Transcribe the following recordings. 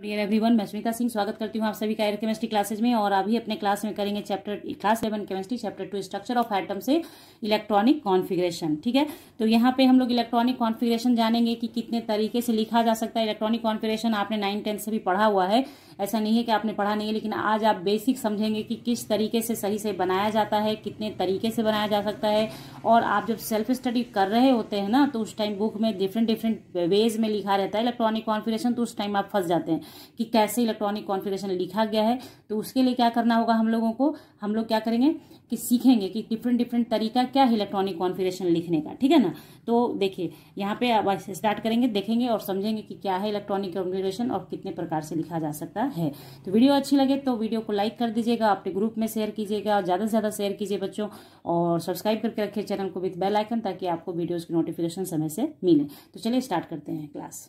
dear everyone मैं स्मिता सिंह स्वागत करती हूँ आप सभी का एयर केमिस्ट्री क्लासेज में और अभी अपने क्लास में करेंगे chapter class eleven chemistry chapter two structure of atom से इलेक्ट्रॉनिक कॉन्फ़िगरेशन ठीक है तो यहाँ पे हम लोग इलेक्ट्रॉनिक कॉन्फ़िगरेशन जानेंगे कि कितने तरीके से लिखा जा सकता है इलेक्ट्रॉनिक कॉन्फिग्रेशन आपने नाइन टेंथ से भी पढ़ा हुआ है ऐसा नहीं है कि आपने पढ़ा नहीं है लेकिन आज आप बेसिक समझेंगे कि किस तरीके से सही से बनाया जाता है कितने तरीके से बनाया जा सकता है और आप जब सेल्फ स्टडी कर रहे होते हैं ना तो उस टाइम बुक में डिफरेंट डिफरेंट वेज में लिखा रहता है इलेक्ट्रॉनिक कॉन्फ़िगरेशन तो उस टाइम आप फंस जाते हैं कि कैसे इलेक्ट्रॉनिक कॉन्फ़िगरेशन लिखा गया है तो उसके लिए क्या करना होगा हम लोगों को हम लोग क्या करेंगे कि सीखेंगे कि डिफरेंट डिफरेंट तरीका क्या है इलेक्ट्रॉनिक कॉन्फ़िगरेशन लिखने का ठीक है ना तो देखिए यहाँ पे आप स्टार्ट करेंगे देखेंगे और समझेंगे कि क्या है इलेक्ट्रॉनिक कॉन्फ़िगरेशन और कितने प्रकार से लिखा जा सकता है तो वीडियो अच्छी लगे तो वीडियो को लाइक कर दीजिएगा अपने ग्रुप में शेयर कीजिएगा ज़्यादा से ज़्यादा शेयर कीजिए बच्चों और सब्सक्राइब करके रखिए चैनल को विथ बेल आइकन ताकि आपको वीडियोज़ की नोटिफिकेशन समय से मिले तो चलिए स्टार्ट करते हैं क्लास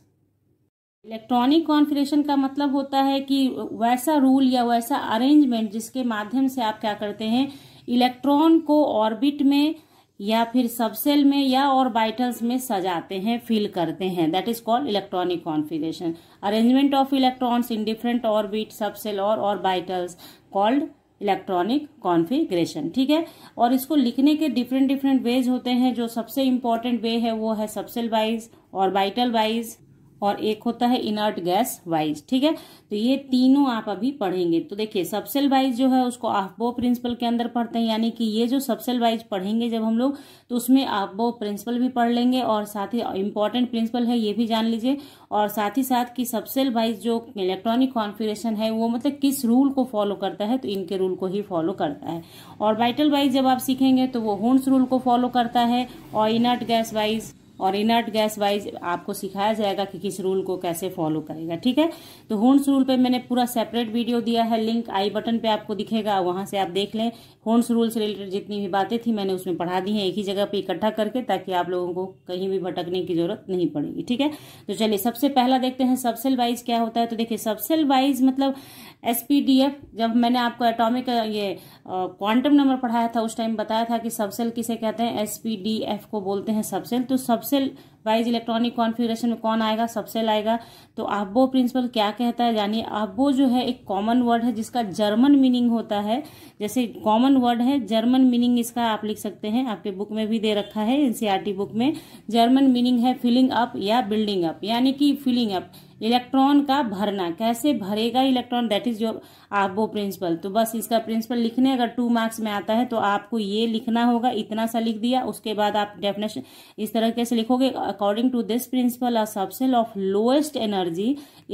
इलेक्ट्रॉनिक कॉन्फ़िगरेशन का मतलब होता है कि वैसा रूल या वैसा अरेंजमेंट जिसके माध्यम से आप क्या करते हैं इलेक्ट्रॉन को ऑर्बिट में या फिर सबसेल में या ऑर्बिटल्स में सजाते हैं फिल करते हैं that is called electronic configuration arrangement of electrons in different orbit subshell और ऑर्बिटल्स कॉल्ड इलेक्ट्रॉनिक कॉन्फिग्रेशन ठीक है और इसको लिखने के डिफरेंट डिफरेंट वेज होते हैं जो सबसे इंपॉर्टेंट वे है वो है सबसेल वाइज ऑर्बिटल वाइज और एक होता है इनर्ट गैस वाइज ठीक है तो ये तीनों आप अभी पढ़ेंगे तो देखिए सबसेल वाइज जो है उसको आफबो प्रिंसिपल के अंदर पढ़ते हैं यानी कि ये जो सबसेल वाइज पढ़ेंगे जब हम लोग तो उसमें आफबो प्रिंसिपल भी पढ़ लेंगे और साथ ही इंपॉर्टेंट प्रिंसिपल है ये भी जान लीजिए और साथ ही साथ की सबसेल वाइज जो इलेक्ट्रॉनिक कॉन्फिग्रेशन है वो मतलब किस रूल को फॉलो करता है तो इनके रूल को ही फॉलो करता है और वाइटल वाइज जब आप सीखेंगे तो वो होन्स रूल को फॉलो करता है और इनर्ट गैस वाइज और इनर्ट गैस वाइज आपको सिखाया जाएगा कि किस रूल को कैसे फॉलो करेगा ठीक है तो होन्स रूल पे मैंने पूरा सेपरेट वीडियो दिया है लिंक आई बटन पे आपको दिखेगा वहां से आप देख लें होन्स रूल से रिलेटेड जितनी भी बातें थी मैंने उसमें पढ़ा दी हैं एक ही जगह पे इकट्ठा करके ताकि आप लोगों को कहीं भी भटकने की जरूरत नहीं पड़ेगी ठीक है तो चलिए सबसे पहला देखते हैं सबसेल वाइज क्या होता है तो देखिए सबसेल वाइज मतलब एस जब मैंने आपको एटोमिक ये क्वांटम नंबर पढ़ाया था उस टाइम बताया था कि सबसेल किसे कहते हैं एस को बोलते हैं सबसेल तो सबसे الغسل वाइज इलेक्ट्रॉनिक कॉन्फ़िगरेशन में कौन आएगा सबसे लाएगा तो अब्बो प्रिंसिपल क्या कहता है यानी अब्बो जो है एक कॉमन वर्ड है जिसका जर्मन मीनिंग होता है जैसे कॉमन वर्ड है जर्मन मीनिंग इसका आप लिख सकते हैं आपके बुक में भी दे रखा है एनसीईआरटी बुक e में जर्मन मीनिंग है फिलिंग अप या बिल्डिंग अप यानी कि फिलिंग अप इलेक्ट्रॉन का भरना कैसे भरेगा electron that is your Aufbau principle तो बस इसका प्रिंसिपल लिखने अगर टू मार्क्स में आता है तो आपको ये लिखना होगा इतना सा लिख दिया उसके बाद आप डेफिनेशन इस तरह कैसे लिखोगे according to this principle a subshell of lowest energy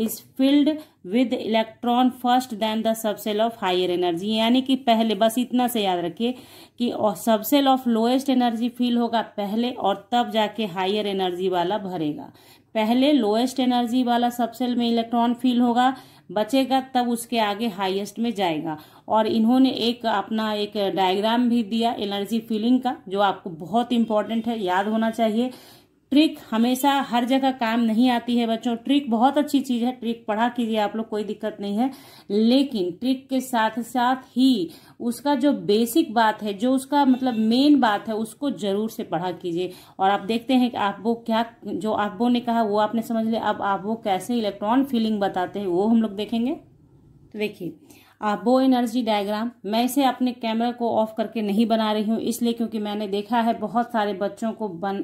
is filled with electron first than the subshell of higher energy यानी कि पहले बस इतना से याद रखिए कि subshell of lowest energy fill होगा पहले और तब जाके हायर एनर्जी वाला भरेगा पहले लोएस्ट एनर्जी वाला सबसेल में इलेक्ट्रॉन फील होगा बचेगा तब उसके आगे हाईएस्ट में जाएगा और इन्होंने एक अपना एक डायग्राम भी दिया एनर्जी फीलिंग का जो आपको बहुत इंपॉर्टेंट है याद होना चाहिए ट्रिक हमेशा हर जगह काम नहीं आती है बच्चों ट्रिक बहुत अच्छी चीज़ है ट्रिक पढ़ा कीजिए आप लोग कोई दिक्कत नहीं है लेकिन ट्रिक के साथ साथ ही उसका जो बेसिक बात है जो उसका मतलब मेन बात है उसको जरूर से पढ़ा कीजिए और आप देखते हैं कि आप वो क्या जो आप वो ने कहा वो आपने समझ लिया अब आप वो कैसे इलेक्ट्रॉन फीलिंग बताते हैं वो हम लोग देखेंगे तो देखिए वो एनर्जी डायग्राम मैं इसे अपने कैमरा को ऑफ करके नहीं बना रही हूँ इसलिए क्योंकि मैंने देखा है बहुत सारे बच्चों को बन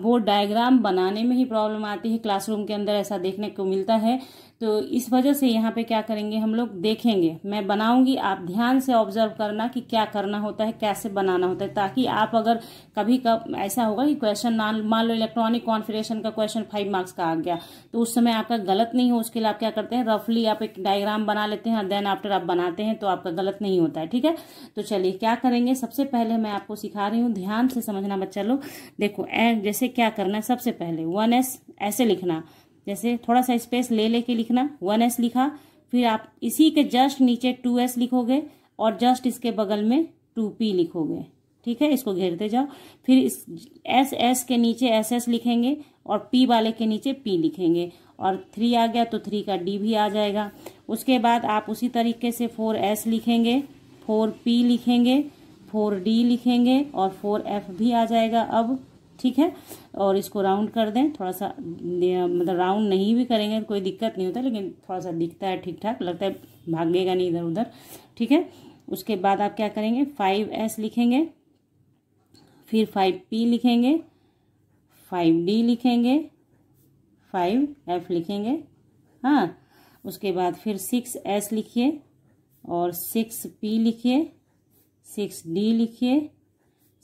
वो डायग्राम बनाने में ही प्रॉब्लम आती है क्लासरूम के अंदर ऐसा देखने को मिलता है तो इस वजह से यहाँ पे क्या करेंगे हम लोग देखेंगे मैं बनाऊंगी आप ध्यान से ऑब्जर्व करना कि क्या करना होता है कैसे बनाना होता है ताकि आप अगर कभी कब ऐसा होगा कि क्वेश्चन मान लो इलेक्ट्रॉनिक कॉन्फ़िगरेशन का क्वेश्चन फाइव मार्क्स का आ गया तो उस समय आपका गलत नहीं हो उसके लिए आप क्या करते हैं रफली आप एक डायग्राम बना लेते हैं देन आफ्टर आप बनाते हैं तो आपका गलत नहीं होता है ठीक है तो चलिए क्या करेंगे सबसे पहले मैं आपको सिखा रही हूँ ध्यान से समझना बच्चा लोग देखो जैसे क्या करना है सबसे पहले वन एस ऐसे लिखना जैसे थोड़ा सा स्पेस ले लेके लिखना वन एस लिखा फिर आप इसी के जस्ट नीचे टू एस लिखोगे और जस्ट इसके बगल में टू पी लिखोगे ठीक है इसको घेरते जाओ फिर इस एस एस के नीचे एस एस लिखेंगे और पी वाले के नीचे पी लिखेंगे और थ्री आ गया तो थ्री का डी भी आ जाएगा उसके बाद आप उसी तरीके से फोर एस लिखेंगे फोर पी लिखेंगे फोर डी लिखेंगे और फोर एफ भी आ जाएगा अब ठीक है और इसको राउंड कर दें थोड़ा सा मतलब राउंड नहीं भी करेंगे कोई दिक्कत नहीं होता लेकिन थोड़ा सा दिखता है ठीक ठाक लगता है भागेगा नहीं इधर उधर ठीक है उसके बाद आप क्या करेंगे फाइव एस लिखेंगे फिर फाइव पी लिखेंगे फाइव डी लिखेंगे फाइव एफ लिखेंगे हाँ उसके बाद फिर सिक्स एस लिखिए और सिक्स पी लिखिए सिक्स डी लिखिए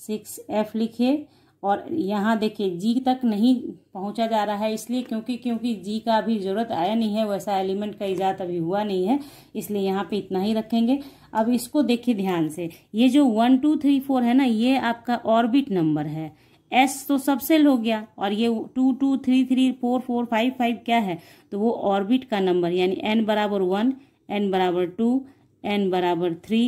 सिक्स एफ लिखिए और यहाँ देखिए जी तक नहीं पहुँचा जा रहा है इसलिए क्योंकि क्योंकि जी का अभी ज़रूरत आया नहीं है वैसा एलिमेंट का इजाद अभी हुआ नहीं है इसलिए यहाँ पे इतना ही रखेंगे अब इसको देखिए ध्यान से ये जो वन टू थ्री फोर है ना ये आपका ऑर्बिट नंबर है एस तो सबसे हो गया और ये two two three three four four five five क्या है तो वो ऑर्बिट का नंबर यानी एन बराबर वन एन बराबर टू एन बराबर थ्री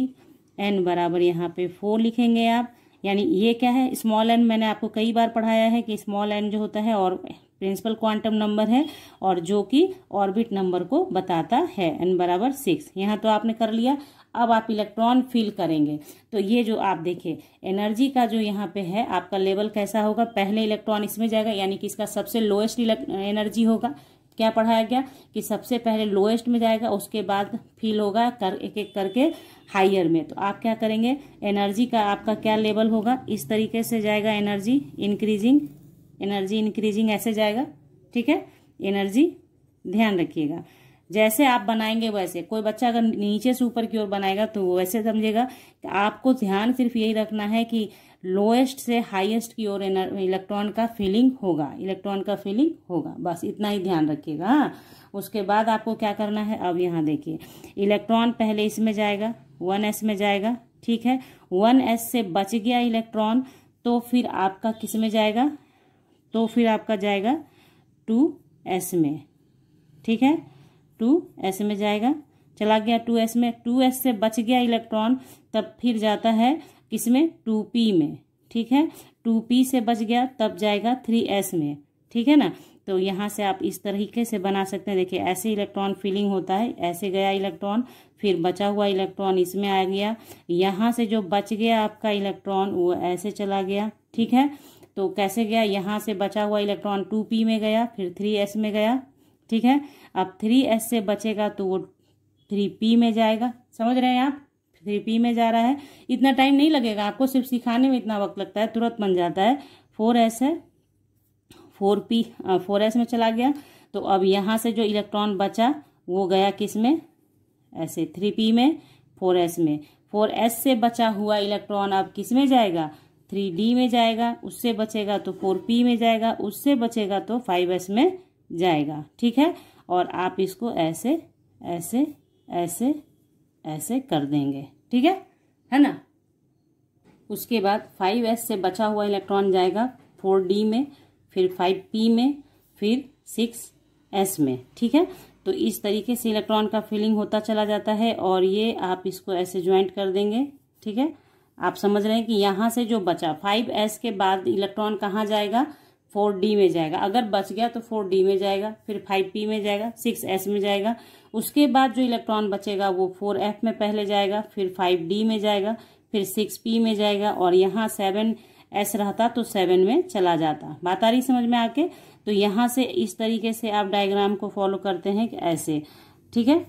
एन बराबर यहाँ पे फोर लिखेंगे आप यानी ये क्या है स्मॉल एन मैंने आपको कई बार पढ़ाया है कि स्मॉल एन जो होता है और प्रिंसिपल क्वांटम नंबर है और जो कि ऑर्बिट नंबर को बताता है एन बराबर सिक्स यहाँ तो आपने कर लिया अब आप इलेक्ट्रॉन फिल करेंगे तो ये जो आप देखें एनर्जी का जो यहाँ पे है आपका लेवल कैसा होगा पहले इलेक्ट्रॉन इसमें जाएगा यानी कि इसका सबसे लोएस्ट एनर्जी होगा क्या पढ़ाया गया कि सबसे पहले लोएस्ट में जाएगा उसके बाद फील होगा कर एक एक करके हाइयर में तो आप क्या करेंगे एनर्जी का आपका क्या लेवल होगा इस तरीके से जाएगा एनर्जी इंक्रीजिंग एनर्जी इंक्रीजिंग ऐसे जाएगा ठीक है एनर्जी ध्यान रखिएगा जैसे आप बनाएंगे वैसे कोई बच्चा अगर नीचे से ऊपर की ओर बनाएगा तो वैसे समझेगा आपको ध्यान सिर्फ यही रखना है कि लोएस्ट से हाईएस्ट की ओर इलेक्ट्रॉन का फीलिंग होगा इलेक्ट्रॉन का फीलिंग होगा बस इतना ही ध्यान रखिएगा उसके बाद आपको क्या करना है अब यहाँ देखिए इलेक्ट्रॉन पहले इसमें जाएगा वन एस में जाएगा ठीक है वन एस से बच गया इलेक्ट्रॉन तो फिर आपका किस में जाएगा तो फिर आपका जाएगा टू एस में ठीक है टू एस में जाएगा चला गया टू एस में टू एस से बच गया इलेक्ट्रॉन तब फिर जाता है किसमें टू पी में ठीक है टू पी से बच गया तब जाएगा थ्री एस में ठीक है ना तो यहाँ से आप इस तरीके से बना सकते हैं देखिए ऐसे इलेक्ट्रॉन फिलिंग होता है ऐसे गया इलेक्ट्रॉन फिर बचा हुआ इलेक्ट्रॉन इसमें आ गया यहाँ से जो बच गया आपका इलेक्ट्रॉन वो ऐसे चला गया ठीक है तो कैसे गया यहाँ से बचा हुआ इलेक्ट्रॉन टू पी में गया फिर थ्री एस में गया ठीक है अब थ्री एस से बचेगा तो वो थ्री पी में जाएगा समझ रहे हैं आप थ्री पी में जा रहा है इतना टाइम नहीं लगेगा आपको सिर्फ सिखाने में इतना वक्त लगता है तुरंत बन जाता है फोर एस है फोर पी फोर एस में चला गया तो अब यहाँ से जो इलेक्ट्रॉन बचा वो गया किस में ऐसे थ्री पी में फोर एस में फोर एस से बचा हुआ इलेक्ट्रॉन अब किस में जाएगा थ्री डी में जाएगा उससे बचेगा तो फोर पी में जाएगा उससे बचेगा तो फाइव एस में जाएगा ठीक है और आप इसको ऐसे ऐसे ऐसे ऐसे कर देंगे ठीक है है ना उसके बाद फाइव एस से बचा हुआ इलेक्ट्रॉन जाएगा फोर डी में फिर फाइव पी में फिर सिक्स एस में ठीक है तो इस तरीके से इलेक्ट्रॉन का फिलिंग होता चला जाता है और ये आप इसको ऐसे ज्वाइंट कर देंगे ठीक है आप समझ रहे हैं कि यहाँ से जो बचा फाइव एस के बाद इलेक्ट्रॉन कहाँ जाएगा फोर डी में जाएगा अगर बच गया तो फोर डी में जाएगा फिर फाइव पी में जाएगा सिक्स एस में जाएगा उसके बाद जो इलेक्ट्रॉन बचेगा वो फोर एफ में पहले जाएगा फिर फाइव डी में जाएगा फिर सिक्स पी में जाएगा और यहाँ सेवन एस रहता तो सेवन में चला जाता बात आ रही समझ में आके तो यहाँ से इस तरीके से आप डायग्राम को फॉलो करते हैं कि ऐसे ठीक है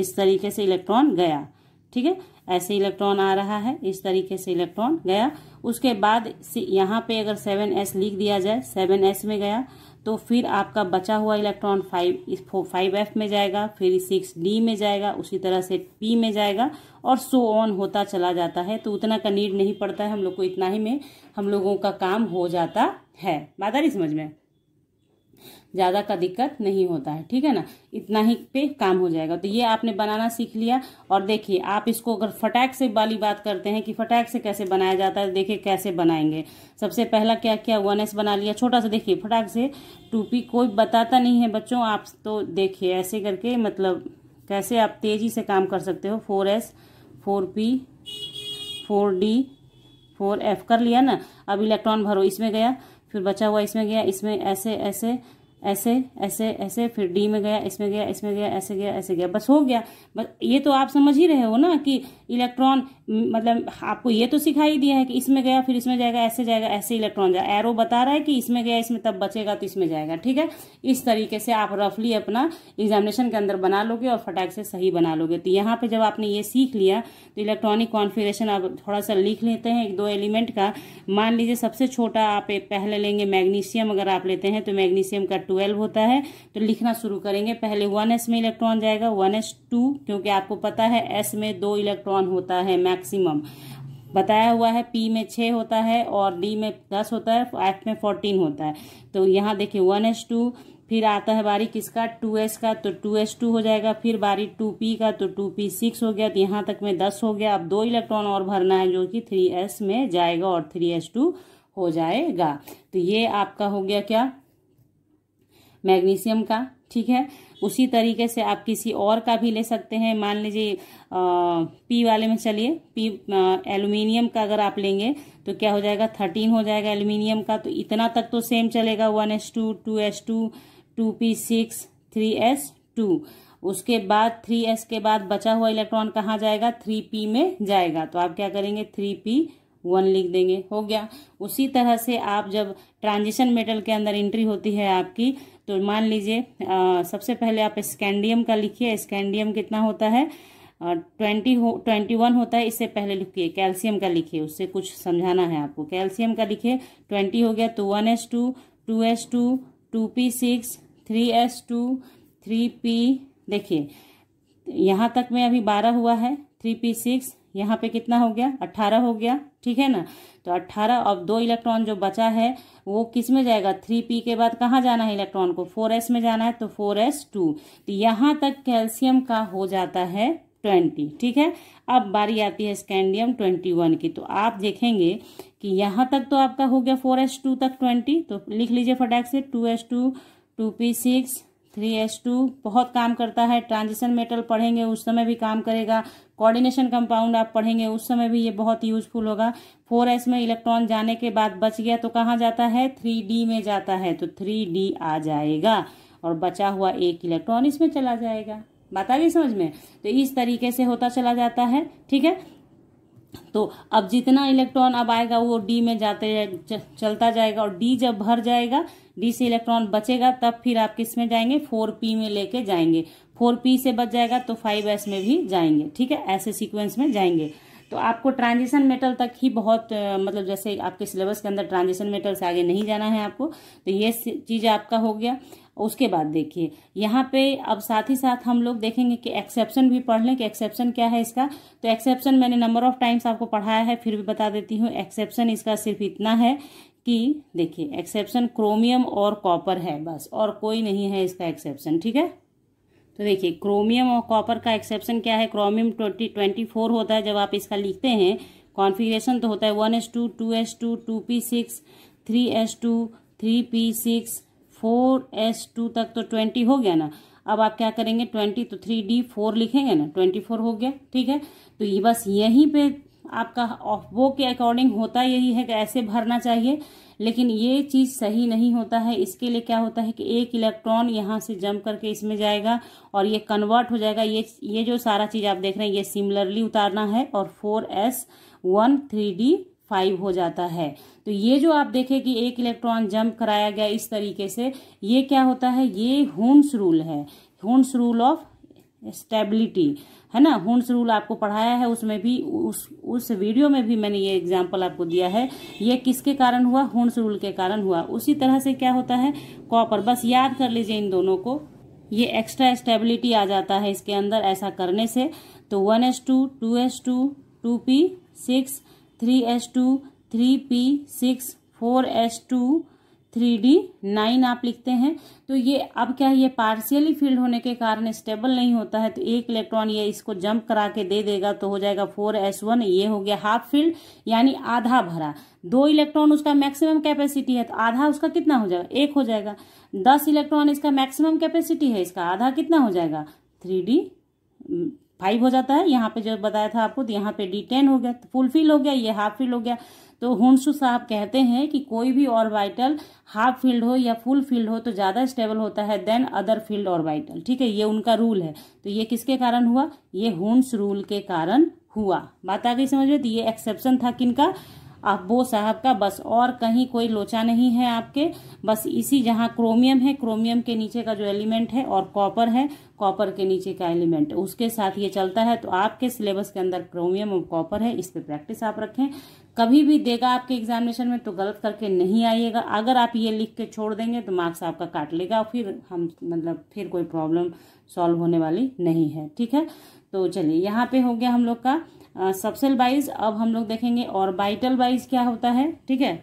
इस तरीके से इलेक्ट्रॉन गया ठीक है ऐसे इलेक्ट्रॉन आ रहा है इस तरीके से इलेक्ट्रॉन गया उसके बाद यहाँ पे अगर सेवन एस लिख दिया जाए सेवन एस में गया तो फिर आपका बचा हुआ इलेक्ट्रॉन फाइव इस फाइव एफ में जाएगा फिर सिक्स डी में जाएगा उसी तरह से पी में जाएगा और सो ऑन होता चला जाता है तो उतना का नीड नहीं पड़ता है हम लोग को इतना ही में हम लोगों का काम हो जाता है बात आ रही समझ में ज़्यादा का दिक्कत नहीं होता है ठीक है ना इतना ही पे काम हो जाएगा तो ये आपने बनाना सीख लिया और देखिए आप इसको अगर फटैक से वाली बात करते हैं कि फटैक से कैसे बनाया जाता है देखिए कैसे बनाएंगे सबसे पहला क्या किया वन एस बना लिया छोटा सा देखिए फटाक से टूपी कोई बताता नहीं है बच्चों आप तो देखिए ऐसे करके मतलब कैसे आप तेज़ी से काम कर सकते हो four S four P four D four F कर लिया ना अब इलेक्ट्रॉन भरो इसमें गया फिर बचा हुआ इसमें गया इसमें ऐसे ऐसे ऐसे ऐसे ऐसे फिर डी में गया इसमें गया इसमें गया ऐसे गया ऐसे गया बस हो गया बस ये तो आप समझ ही रहे हो ना कि इलेक्ट्रॉन मतलब आपको ये तो सिखाई दिया है कि इसमें गया फिर इसमें जाएगा ऐसे जाएगा ऐसे इलेक्ट्रॉन जाएगा एरो बता रहा है कि इसमें गया इसमें तब बचेगा तो इसमें जाएगा ठीक है इस तरीके से आप रफली अपना एग्जामिनेशन के अंदर बना लोगे और फटाक से सही बना लोगे तो यहाँ पर जब आपने ये सीख लिया तो इलेक्ट्रॉनिक कॉन्फिग्रेशन आप थोड़ा सा लिख लेते हैं एक दो एलिमेंट का मान लीजिए सबसे छोटा आप पहले लेंगे मैग्नीशियम अगर आप लेते हैं तो मैग्नीशियम का ट्वेल्व होता है तो लिखना शुरू करेंगे पहले वन में इलेक्ट्रॉन जाएगा वन क्योंकि आपको पता है एस में दो इलेक्ट्रॉन इलेक्ट्रॉन होता है मैक्सिमम बताया हुआ है पी में छः होता है और डी में दस होता है एफ में फोर्टीन होता है तो यहाँ देखिए वन एस टू फिर आता है बारी किसका टू एस का तो टू एस टू हो जाएगा फिर बारी टू पी का तो टू पी सिक्स हो गया तो यहाँ तक में दस हो गया अब दो इलेक्ट्रॉन और भरना है जो कि थ्री एस में जाएगा और थ्री एस टू हो जाएगा तो ये आपका हो गया क्या मैग्नीशियम का ठीक है उसी तरीके से आप किसी और का भी ले सकते हैं मान लीजिए पी वाले में चलिए पी एल्यूमिनियम का अगर आप लेंगे तो क्या हो जाएगा थर्टीन हो जाएगा एल्यूमिनियम का तो इतना तक तो सेम चलेगा one S two two S two two P six three S two उसके बाद थ्री एस के बाद बचा हुआ इलेक्ट्रॉन कहाँ जाएगा थ्री पी में जाएगा तो आप क्या करेंगे थ्री पी वन लिख देंगे हो गया उसी तरह से आप जब ट्रांजिशन मेटल के अंदर एंट्री होती है आपकी तो मान लीजिए सबसे पहले आप स्कैंडियम का लिखिए स्कैंडियम कितना होता है ट्वेंटी हो ट्वेंटी वन होता है इससे पहले लिखिए कैल्शियम का लिखिए उससे कुछ समझाना है आपको कैल्शियम का लिखिए ट्वेंटी हो गया तो one S two two S two two P six three S two three P देखिए यहाँ तक में अभी बारह हुआ है थ्री पी सिक्स यहाँ पे कितना हो गया अट्ठारह हो गया ठीक है ना तो अट्ठारह अब दो इलेक्ट्रॉन जो बचा है वो किस में जाएगा थ्री पी के बाद कहाँ जाना है इलेक्ट्रॉन को फोर एस में जाना है तो फोर एस टू तो यहाँ तक कैल्शियम का हो जाता है ट्वेंटी ठीक है अब बारी आती है स्कैंडियम ट्वेंटी वन की तो आप देखेंगे कि यहाँ तक तो आपका हो गया फोर एस टू तक ट्वेंटी तो लिख लीजिए फटाक से two S two two P six three S two बहुत काम करता है ट्रांजिशन मेटल पढ़ेंगे उस समय भी काम करेगा कोऑर्डिनेशन कंपाउंड आप पढ़ेंगे उस समय भी ये बहुत यूजफुल होगा फोर एस में इलेक्ट्रॉन जाने के बाद बच गया तो कहाँ जाता है थ्री डी में जाता है तो थ्री डी आ जाएगा और बचा हुआ एक इलेक्ट्रॉन इसमें चला जाएगा बात आ गई समझ में तो इस तरीके से होता चला जाता है ठीक है तो अब जितना इलेक्ट्रॉन अब आएगा वो डी में जाते चलता जाएगा और डी जब भर जाएगा डी से इलेक्ट्रॉन बचेगा तब फिर आप किस में जाएंगे फोर पी में लेके जाएंगे फोर पी से बच जाएगा तो फाइव एस में भी जाएंगे ठीक है ऐसे सीक्वेंस में जाएंगे तो आपको ट्रांजिशन मेटल तक ही बहुत मतलब जैसे आपके सिलेबस के अंदर ट्रांजिशन मेटल से आगे नहीं जाना है आपको तो ये चीज़ आपका हो गया उसके बाद देखिए यहाँ पे अब साथ ही साथ हम लोग देखेंगे कि एक्सेप्शन भी पढ़ लें कि एक्सेप्शन क्या है इसका तो एक्सेप्शन मैंने नंबर ऑफ टाइम्स आपको पढ़ाया है फिर भी बता देती हूँ एक्सेप्शन इसका सिर्फ इतना है कि देखिए एक्सेप्शन क्रोमियम और कॉपर है बस और कोई नहीं है इसका एक्सेप्शन ठीक है तो देखिए क्रोमियम और कॉपर का एक्सेप्शन क्या है क्रोमियम ट्वेंटी ट्वेंटी फोर होता है जब आप इसका लिखते हैं कॉन्फिग्रेशन तो होता है one S two two S two two P six three S two three P six four S two तक तो ट्वेंटी हो गया ना अब आप क्या करेंगे ट्वेंटी तो थ्री डी फोर लिखेंगे ना ट्वेंटी फोर हो गया ठीक है तो ये बस यहीं पे आपका ऑफ वो के अकॉर्डिंग होता यही है कि ऐसे भरना चाहिए लेकिन ये चीज़ सही नहीं होता है इसके लिए क्या होता है कि एक इलेक्ट्रॉन यहाँ से जम करके इसमें जाएगा और ये कन्वर्ट हो जाएगा ये ये जो सारा चीज़ आप देख रहे हैं ये सिमिलरली उतारना है और four S one three D five हो जाता है तो ये जो आप देखें कि एक इलेक्ट्रॉन जंप कराया गया इस तरीके से ये क्या होता है ये होन्स रूल है होन्स रूल ऑफ स्टेबिलिटी है ना हुंस रूल आपको पढ़ाया है उसमें भी उस उस वीडियो में भी मैंने ये एग्जाम्पल आपको दिया है ये किसके कारण हुआ हुंस रूल के कारण हुआ उसी तरह से क्या होता है कॉपर बस याद कर लीजिए इन दोनों को ये एक्स्ट्रा स्टेबिलिटी आ जाता है इसके अंदर ऐसा करने से तो one S two two S two two P six three S two three P six four S two three D nine आप लिखते हैं तो ये अब क्या है ये पार्शियली फील्ड होने के कारण स्टेबल नहीं होता है तो एक इलेक्ट्रॉन ये इसको जंप करा के दे देगा तो हो जाएगा फोर एस वन ये हो गया हाफ फील्ड यानी आधा भरा दो इलेक्ट्रॉन उसका मैक्सिमम कैपेसिटी है तो आधा उसका कितना हो जाएगा एक हो जाएगा दस इलेक्ट्रॉन इसका मैक्सिमम कैपेसिटी है इसका आधा कितना हो जाएगा थ्री डी फाइव हो जाता है यहाँ पे जो बताया था आपको तो यहाँ पे डी टेन हो गया तो फिल हो गया ये हाफ फिल हो गया तो हुसु साहब कहते हैं कि कोई भी और वाइटल हाफ फील्ड हो या फुल फील्ड हो तो ज़्यादा स्टेबल होता है देन अदर फील्ड और वाइटल ठीक है ये उनका रूल है तो ये किसके कारण हुआ ये हुस रूल के कारण हुआ बात आ गई समझ में तो ये एक्सेप्शन था किनका अब्बो साहब का बस और कहीं कोई लोचा नहीं है आपके बस इसी जहां क्रोमियम है क्रोमियम के नीचे का जो एलिमेंट है और कॉपर है कॉपर के नीचे का एलिमेंट उसके साथ ये चलता है तो आपके सिलेबस के अंदर क्रोमियम और कॉपर है इस पर प्रैक्टिस आप रखें कभी भी देगा आपके एग्जामिनेशन में तो गलत करके नहीं आइएगा अगर आप ये लिख के छोड़ देंगे तो मार्क्स आपका काट लेगा फिर हम मतलब फिर कोई प्रॉब्लम सॉल्व होने वाली नहीं है ठीक है तो चलिए यहाँ पे हो गया हम लोग का सबसेल वाइज अब हम लोग देखेंगे बाइटल वाइज क्या होता है ठीक है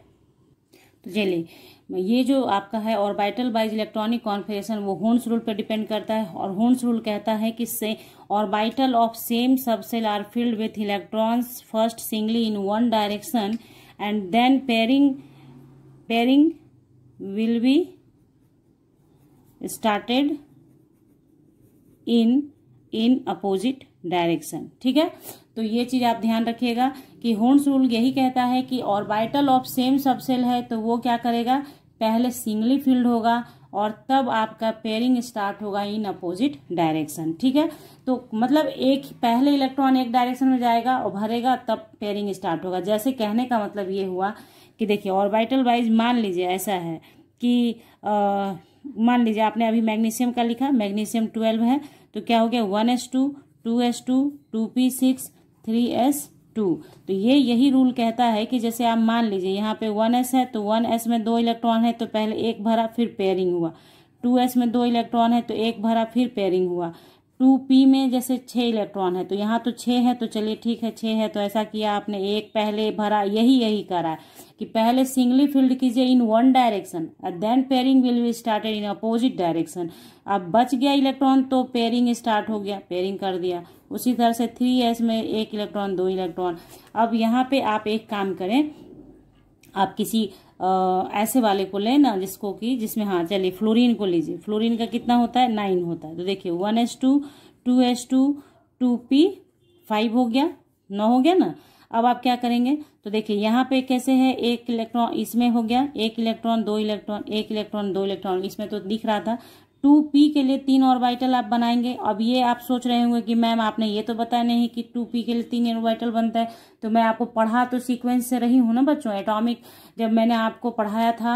तो चलिए ये जो आपका है ऑर्बिटल वाइज इलेक्ट्रॉनिक कॉन्फिगरेशन वो होन्स रूल पर डिपेंड करता है और होन्स रूल कहता है कि से orbital of same subshell are filled with electrons first singly in one direction and then pairing pairing will be started in in opposite direction ठीक है तो ये चीज़ आप ध्यान रखिएगा कि होन्स रूल यही कहता है कि ऑर्बिटल ऑफ सेम सबसेल है तो वो क्या करेगा पहले सिंगली फील्ड होगा और तब आपका पेयरिंग स्टार्ट होगा इन अपोजिट डायरेक्शन ठीक है तो मतलब एक पहले इलेक्ट्रॉन एक डायरेक्शन में जाएगा और भरेगा तब पेयरिंग स्टार्ट होगा जैसे कहने का मतलब ये हुआ कि देखिए ऑर्बिटल वाइज मान लीजिए ऐसा है कि आ, मान लीजिए आपने अभी मैग्नीशियम का लिखा मैग्नीशियम ट्वेल्व है तो क्या हो गया one S two two S two two P six three S two तो ये यही रूल कहता है कि जैसे आप मान लीजिए यहाँ पे वन एस है तो वन एस में दो इलेक्ट्रॉन है तो पहले एक भरा फिर पेयरिंग हुआ टू एस में दो इलेक्ट्रॉन है तो एक भरा फिर पेयरिंग हुआ टू पी में जैसे छः इलेक्ट्रॉन है तो यहाँ तो छः है तो चलिए ठीक है छः है तो ऐसा किया आपने एक पहले भरा यही यही करा है कि पहले सिंगली फील्ड कीजिए इन वन डायरेक्शन और then pairing will be started in opposite direction अब बच गया इलेक्ट्रॉन तो पेयरिंग स्टार्ट हो गया पेयरिंग कर दिया उसी तरह से थ्री एस में एक इलेक्ट्रॉन दो इलेक्ट्रॉन अब यहाँ पे आप एक काम करें आप किसी ऐसे वाले को लेना जिसको कि जिसमें हाँ चलिए फ्लोरीन को लीजिए फ्लोरीन का कितना होता है नाइन होता है तो देखिए one S two two S two two P five हो गया नौ हो गया ना अब आप क्या करेंगे तो देखिए यहाँ पे कैसे है एक इलेक्ट्रॉन इसमें हो गया एक इलेक्ट्रॉन दो इलेक्ट्रॉन एक इलेक्ट्रॉन दो इलेक्ट्रॉन इसमें तो दिख रहा था टू पी के लिए तीन ऑर्बिटल आप बनाएंगे अब ये आप सोच रहे होंगे कि मैम आपने ये तो बताया नहीं कि टू पी के लिए तीन ऑर्बिटल बनता है तो मैं आपको पढ़ा तो सीक्वेंस से रही हूँ ना बच्चों एटॉमिक जब मैंने आपको पढ़ाया था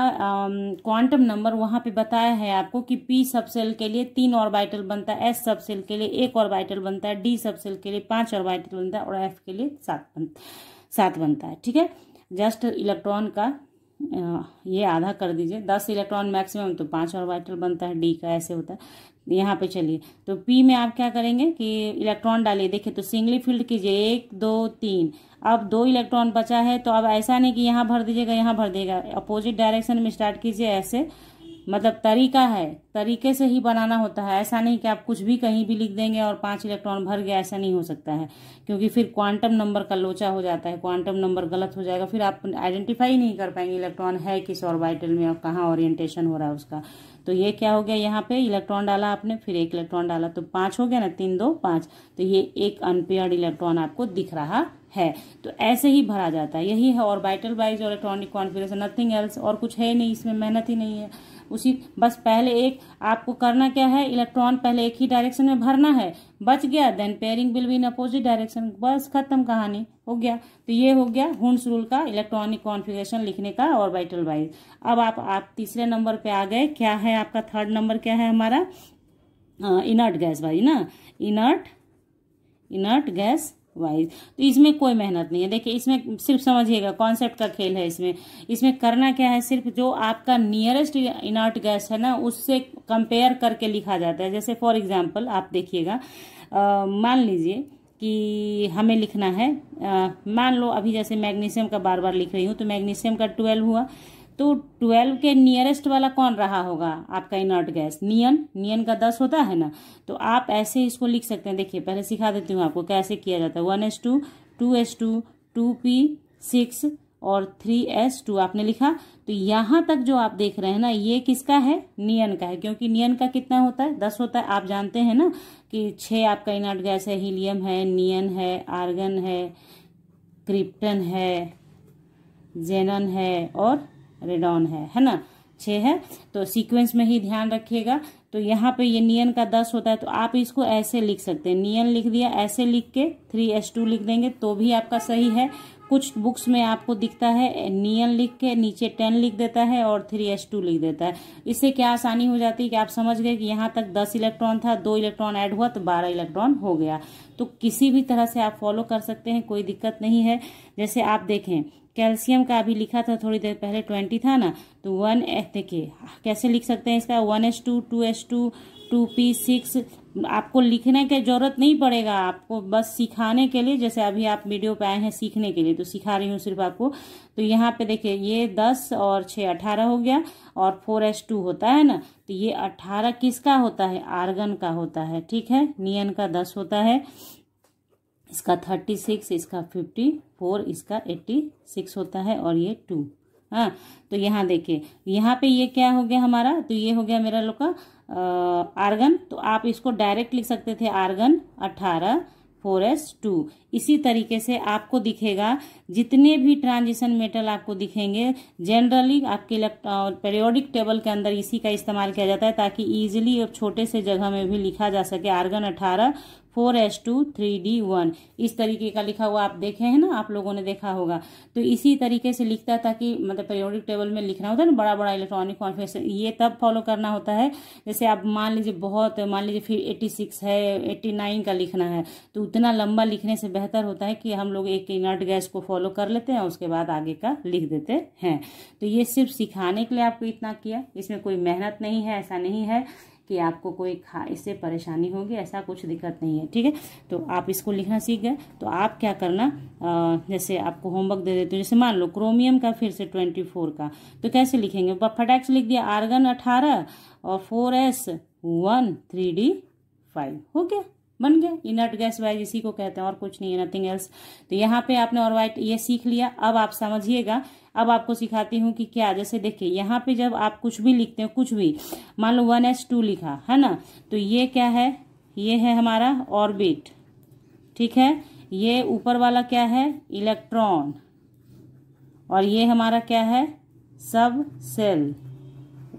क्वांटम नंबर वहाँ पे बताया है आपको कि पी सब सेल के लिए तीन ऑर्बिटल बनता है एस सब सेल के लिए एक ऑर्बिटल बनता है डी सब सेल के लिए पाँच ऑर्बिटल बनता है और एफ के लिए सात बन सात बनता है ठीक है जस्ट इलेक्ट्रॉन का ये आधा कर दीजिए दस इलेक्ट्रॉन मैक्सिमम तो पांच और वाइटल बनता है डी का ऐसे होता है यहाँ पे चलिए तो पी में आप क्या करेंगे कि इलेक्ट्रॉन डालिए देखिए तो सिंगली फील्ड कीजिए एक दो तीन अब दो इलेक्ट्रॉन बचा है तो अब ऐसा नहीं कि यहाँ भर दीजिएगा यहाँ भर देगा अपोजिट डायरेक्शन में स्टार्ट कीजिए ऐसे मतलब तरीका है तरीके से ही बनाना होता है ऐसा नहीं कि आप कुछ भी कहीं भी लिख देंगे और पांच इलेक्ट्रॉन भर गया ऐसा नहीं हो सकता है क्योंकि फिर क्वांटम नंबर का लोचा हो जाता है क्वांटम नंबर गलत हो जाएगा फिर आप आइडेंटिफाई नहीं कर पाएंगे इलेक्ट्रॉन है किस ऑर्बिटल में और कहाँ ओरिएंटेशन हो रहा है उसका तो ये क्या हो गया यहाँ पे इलेक्ट्रॉन डाला आपने फिर एक इलेक्ट्रॉन डाला तो पांच हो गया ना तीन दो पांच तो ये एक अनपेयर्ड इलेक्ट्रॉन आपको दिख रहा है तो ऐसे ही भरा जाता है यही है वाइटल वाइज और इलेक्ट्रॉनिक कॉन्फिगरेशन नथिंग एल्स और कुछ है नहीं इसमें मेहनत ही नहीं है उसी बस पहले एक आपको करना क्या है इलेक्ट्रॉन पहले एक ही डायरेक्शन में भरना है बच गया then pairing will be in opposite direction बस खत्म कहानी हो गया तो ये हो गया हुंस रूल का इलेक्ट्रॉनिक कॉन्फ़िगरेशन लिखने का और वाइटल वाइज अब आप आप तीसरे नंबर पे आ गए क्या है आपका थर्ड नंबर क्या है हमारा इनर्ट गैस भाई ना इनर्ट इनर्ट गैस वाइज तो इसमें कोई मेहनत नहीं है देखिए इसमें सिर्फ समझिएगा कॉन्सेप्ट का खेल है इसमें इसमें करना क्या है सिर्फ जो आपका नियरेस्ट इनर्ट गैस है ना उससे कंपेयर करके लिखा जाता है जैसे फॉर एग्जाम्पल आप देखिएगा मान लीजिए कि हमें लिखना है मान लो अभी जैसे मैग्नीशियम का बार बार लिख रही हूँ तो मैग्नीशियम का ट्वेल्व हुआ तो ट्वेल्व के नियरेस्ट वाला कौन रहा होगा आपका इनर्ट गैस नियन नियन का दस होता है ना तो आप ऐसे इसको लिख सकते हैं देखिए पहले सिखा देती हूँ आपको कैसे किया जाता है one S two two S two two P six और थ्री एस टू आपने लिखा तो यहाँ तक जो आप देख रहे हैं ना ये किसका है नियन का है क्योंकि नियन का कितना होता है दस होता है आप जानते हैं ना कि छः आपका इनर्ट गैस है हीलियम है नियन है आर्गन है क्रिप्टन है जेनन है और रेडॉन है है ना छः है तो सीक्वेंस में ही ध्यान रखिएगा तो यहाँ पे ये नियन का दस होता है तो आप इसको ऐसे लिख सकते हैं नियन लिख दिया ऐसे लिख के थ्री एस टू लिख देंगे तो भी आपका सही है कुछ बुक्स में आपको दिखता है नियन लिख के नीचे टेन लिख देता है और थ्री एस टू लिख देता है इससे क्या आसानी हो जाती है कि आप समझ गए कि यहाँ तक दस इलेक्ट्रॉन था दो इलेक्ट्रॉन ऐड हुआ तो बारह इलेक्ट्रॉन हो गया तो किसी भी तरह से आप फॉलो कर सकते हैं कोई दिक्कत नहीं है जैसे आप देखें कैल्शियम का अभी लिखा था थोड़ी देर पहले ट्वेंटी था ना तो वन देखिए कैसे लिख सकते हैं इसका one S two two S two two P six आपको लिखने की जरूरत नहीं पड़ेगा आपको बस सिखाने के लिए जैसे अभी आप वीडियो पे आए हैं सीखने के लिए तो सिखा रही हूँ सिर्फ आपको तो यहाँ पे देखिए ये दस और छः अठारह हो गया और फोर एस टू होता है ना तो ये अट्ठारह किसका होता है आर्गन का होता है ठीक है नियन का दस होता है इसका थर्टी सिक्स इसका फिफ्टी फोर इसका एट्टी सिक्स होता है और ये टू हाँ तो यहाँ देखिए यहाँ पे ये क्या हो गया हमारा तो ये हो गया मेरा लोग का आर्गन तो आप इसको डायरेक्ट लिख सकते थे आर्गन अठारह फोर एस टू इसी तरीके से आपको दिखेगा जितने भी ट्रांजिशन मेटल आपको दिखेंगे जनरली आपके इलेक्ट्रॉन पेरियोडिक टेबल के अंदर इसी का इस्तेमाल किया जाता है ताकि ईजिली और छोटे से जगह में भी लिखा जा सके आर्गन अठारह four S two three D one इस तरीके का लिखा हुआ आप देखे हैं ना आप लोगों ने देखा होगा तो इसी तरीके से लिखता था कि मतलब पेरियोडिक टेबल में लिखना होता है ना बड़ा बड़ा इलेक्ट्रॉनिक कॉन्फिगरेशन ये तब फॉलो करना होता है जैसे आप मान लीजिए बहुत मान लीजिए फिर एट्टी सिक्स है एट्टी नाइन का लिखना है तो उतना लंबा लिखने से बेहतर होता है कि हम लोग एक इनर्ट गैस को फॉलो कर लेते हैं उसके बाद आगे का लिख देते हैं तो ये सिर्फ सिखाने के लिए आपको इतना किया इसमें कोई मेहनत नहीं है ऐसा नहीं है कि आपको कोई खा इससे परेशानी होगी ऐसा कुछ दिक्कत नहीं है ठीक है तो आप इसको लिखना सीख गए तो आप क्या करना आ, जैसे आपको होमवर्क दे देते हो जैसे मान लो क्रोमियम का फिर से ट्वेंटी फोर का तो कैसे लिखेंगे फटैक्स लिख दिया आर्गन अठारह और four S one three D five हो गया बन गया इनर्ट गैस वाइज इसी को कहते हैं और कुछ नहीं है नथिंग एल्स तो यहाँ पे आपने और वाइट ये सीख लिया अब आप समझिएगा अब आपको सिखाती हूँ कि क्या जैसे देखिए यहाँ पे जब आप कुछ भी लिखते हो कुछ भी मान लो वन एस टू लिखा है ना तो ये क्या है ये है हमारा ऑर्बिट ठीक है ये ऊपर वाला क्या है इलेक्ट्रॉन और ये हमारा क्या है सब सेल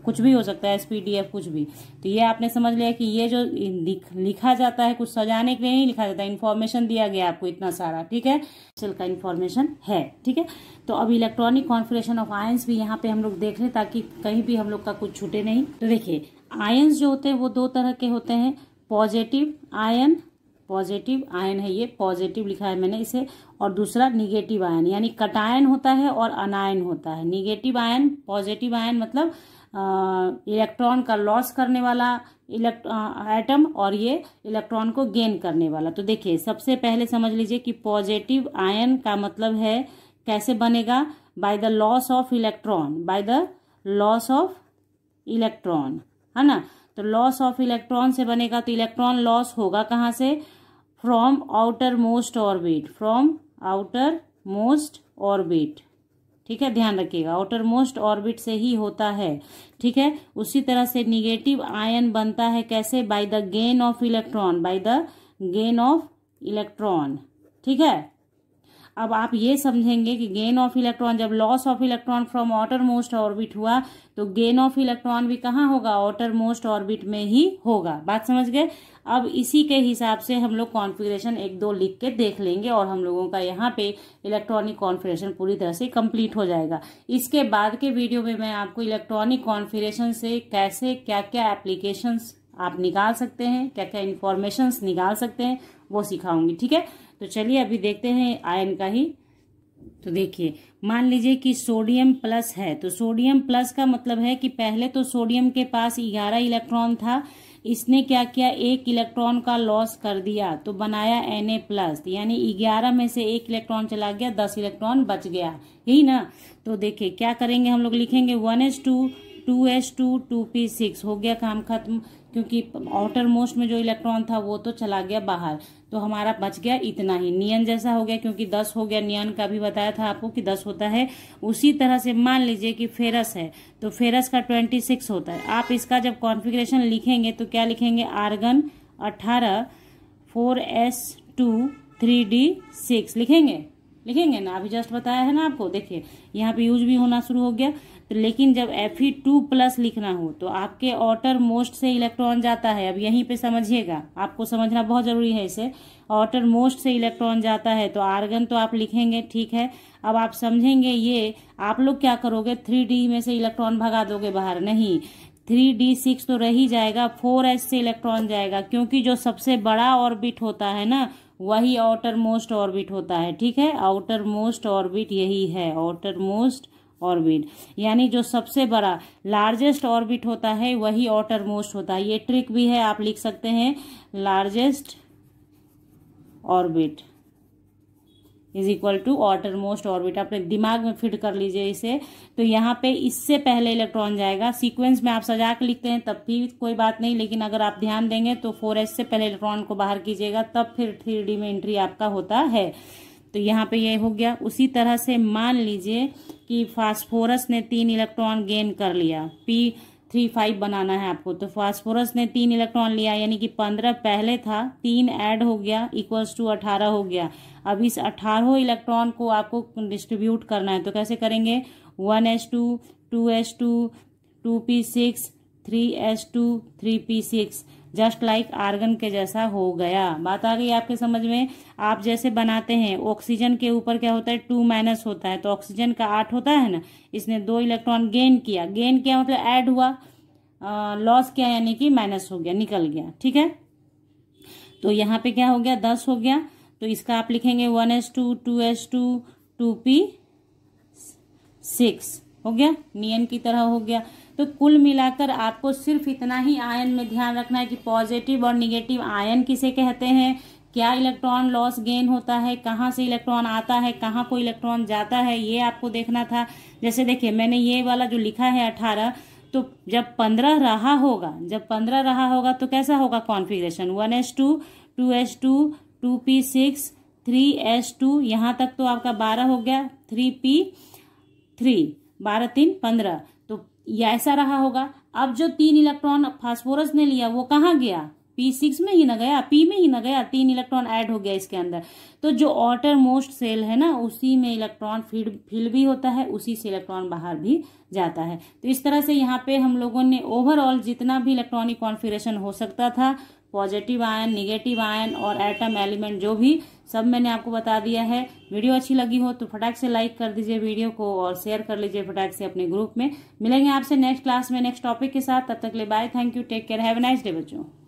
कुछ भी हो सकता है एस कुछ भी तो ये आपने समझ लिया कि ये जो लिखा जाता है कुछ सजाने के लिए नहीं लिखा जाता है इन्फॉर्मेशन दिया गया आपको इतना सारा ठीक है सेल का इन्फॉर्मेशन है ठीक है तो अब इलेक्ट्रॉनिक कॉन्फ्रेशन ऑफ आयंस भी यहाँ पे हम लोग देख लें ताकि कहीं भी हम लोग का कुछ छूटे नहीं तो देखिए आयंस जो होते हैं वो दो तरह के होते हैं पॉजिटिव आयन पॉजिटिव आयन है ये पॉजिटिव लिखा है मैंने इसे और दूसरा निगेटिव आयन यानी कटायन होता है और अनायन होता है निगेटिव आयन पॉजिटिव आयन मतलब इलेक्ट्रॉन का लॉस करने वाला एटम और ये इलेक्ट्रॉन को गेन करने वाला तो देखिए सबसे पहले समझ लीजिए कि पॉजिटिव आयन का मतलब है कैसे बनेगा by the loss of electron by the loss of electron है ना तो लॉस ऑफ इलेक्ट्रॉन से बनेगा तो इलेक्ट्रॉन लॉस होगा कहाँ से from outermost orbit from outermost orbit ठीक है ध्यान रखिएगा आउटर मोस्ट ऑर्बिट से ही होता है ठीक है उसी तरह से निगेटिव आयन बनता है कैसे by the gain of electron by the gain of electron ठीक है अब आप ये समझेंगे कि गेन ऑफ इलेक्ट्रॉन जब loss of electron from outermost orbit हुआ तो गेन ऑफ इलेक्ट्रॉन भी कहाँ होगा ऑटर मोस्ट ऑर्बिट में ही होगा बात समझ गए अब इसी के हिसाब से हम लोग कॉन्फिग्रेशन एक दो लिख के देख लेंगे और हम लोगों का यहाँ पे इलेक्ट्रॉनिक कॉन्फिग्रेशन पूरी तरह से कंप्लीट हो जाएगा इसके बाद के वीडियो में मैं आपको इलेक्ट्रॉनिक कॉन्फिग्रेशन से कैसे क्या क्या एप्लीकेशंस आप निकाल सकते हैं क्या क्या इन्फॉर्मेशंस निकाल सकते हैं वो सिखाऊंगी ठीक है तो चलिए अभी देखते हैं आयन का ही तो देखिए मान लीजिए कि सोडियम प्लस है तो सोडियम प्लस का मतलब है कि पहले तो सोडियम के पास ग्यारह इलेक्ट्रॉन था इसने क्या किया एक इलेक्ट्रॉन का लॉस कर दिया तो बनाया एन ए प्लस यानी ग्यारह में से एक इलेक्ट्रॉन चला गया दस इलेक्ट्रॉन बच गया यही ना तो देखिए क्या करेंगे हम लोग लिखेंगे one S two two S two two P six हो गया काम खत्म क्योंकि आउटर मोस्ट में जो इलेक्ट्रॉन था वो तो चला गया बाहर तो हमारा बच गया इतना ही नियन जैसा हो गया क्योंकि दस हो गया नियन का भी बताया था आपको कि दस होता है उसी तरह से मान लीजिए कि फेरस है तो फेरस का ट्वेंटी सिक्स होता है आप इसका जब कॉन्फिग्रेशन लिखेंगे तो क्या लिखेंगे आर्गन अट्ठारह four S two three D six लिखेंगे लिखेंगे ना अभी जस्ट बताया है ना आपको देखिए यहाँ पे यूज भी होना शुरू हो गया तो लेकिन जब एफ ई टू प्लस लिखना हो तो आपके ऑटर मोस्ट से इलेक्ट्रॉन जाता है अब यहीं पे समझिएगा आपको समझना बहुत ज़रूरी है इसे ऑटर मोस्ट से इलेक्ट्रॉन जाता है तो आर्गन तो आप लिखेंगे ठीक है अब आप समझेंगे ये आप लोग क्या करोगे थ्री डी में से इलेक्ट्रॉन भगा दोगे बाहर नहीं थ्री डी सिक्स तो रह ही जाएगा फोर एस से इलेक्ट्रॉन जाएगा क्योंकि जो सबसे बड़ा ऑर्बिट होता है ना वही आउटर मोस्ट ऑर्बिट होता है ठीक है आउटर मोस्ट ऑर्बिट यही है आउटर मोस्ट ऑर्बिट यानी जो सबसे बड़ा लार्जेस्ट ऑर्बिट होता है वही ऑटर मोस्ट होता है ये ट्रिक भी है आप लिख सकते हैं largest orbit is equal to outermost orbit अपने दिमाग में फिट कर लीजिए इसे तो यहाँ पे इससे पहले इलेक्ट्रॉन जाएगा सीक्वेंस में आप सजा के लिखते हैं तब भी कोई बात नहीं लेकिन अगर आप ध्यान देंगे तो फोर एस से पहले इलेक्ट्रॉन को बाहर कीजिएगा तब फिर थ्री डी में एंट्री आपका होता है तो यहाँ पे ये यह हो गया उसी तरह से मान लीजिए कि फास्फोरस ने तीन इलेक्ट्रॉन गेन कर लिया पी थ्री फाइव बनाना है आपको तो फास्फोरस ने तीन इलेक्ट्रॉन लिया यानी कि पंद्रह पहले था तीन ऐड हो गया इक्वल्स टू अठारह हो गया अब इस अठारह इलेक्ट्रॉन को आपको डिस्ट्रीब्यूट करना है तो कैसे करेंगे one H two two H two two P six three H two three P six just like argon के जैसा हो गया बात आ गई आपके समझ में आप जैसे बनाते हैं ऑक्सीजन के ऊपर क्या होता है टू माइनस होता है तो ऑक्सीजन का आठ होता है ना इसने दो इलेक्ट्रॉन गेन किया गेन किया मतलब ऐड हुआ लॉस किया यानी कि माइनस हो गया निकल गया ठीक है तो यहाँ पे क्या हो गया दस हो गया तो इसका आप लिखेंगे one S two two S two two P six हो गया नियन की तरह हो गया तो कुल मिलाकर आपको सिर्फ इतना ही आयन में ध्यान रखना है कि पॉजिटिव और निगेटिव आयन किसे कहते हैं क्या इलेक्ट्रॉन लॉस गेन होता है कहाँ से इलेक्ट्रॉन आता है कहाँ को इलेक्ट्रॉन जाता है ये आपको देखना था जैसे देखिए मैंने ये वाला जो लिखा है अठारह तो जब पंद्रह रहा होगा जब पंद्रह रहा होगा तो कैसा होगा configuration one S two two S two two P six three S two यहाँ तक तो आपका बारह हो गया थ्री पी थ्री बारह तीन पंद्रह या ऐसा रहा होगा अब जो तीन इलेक्ट्रॉन फास्फोरस ने लिया वो कहाँ गया पी सिक्स में ही ना गया पी में ही ना गया तीन इलेक्ट्रॉन ऐड हो गया इसके अंदर तो जो ऑटर मोस्ट सेल है ना उसी में इलेक्ट्रॉन फीड फिल भी होता है उसी से इलेक्ट्रॉन बाहर भी जाता है तो इस तरह से यहाँ पे हम लोगों ने ओवरऑल जितना भी इलेक्ट्रॉनिक कॉन्फिग्रेशन हो सकता था पॉजिटिव आयन निगेटिव आयन और एटम एलिमेंट जो भी सब मैंने आपको बता दिया है वीडियो अच्छी लगी हो तो फटाक से लाइक कर दीजिए वीडियो को और शेयर कर लीजिए फटाक से अपने ग्रुप में मिलेंगे आपसे नेक्स्ट क्लास में नेक्स्ट टॉपिक के साथ तब तक ले bye thank you take care have nice day बच्चों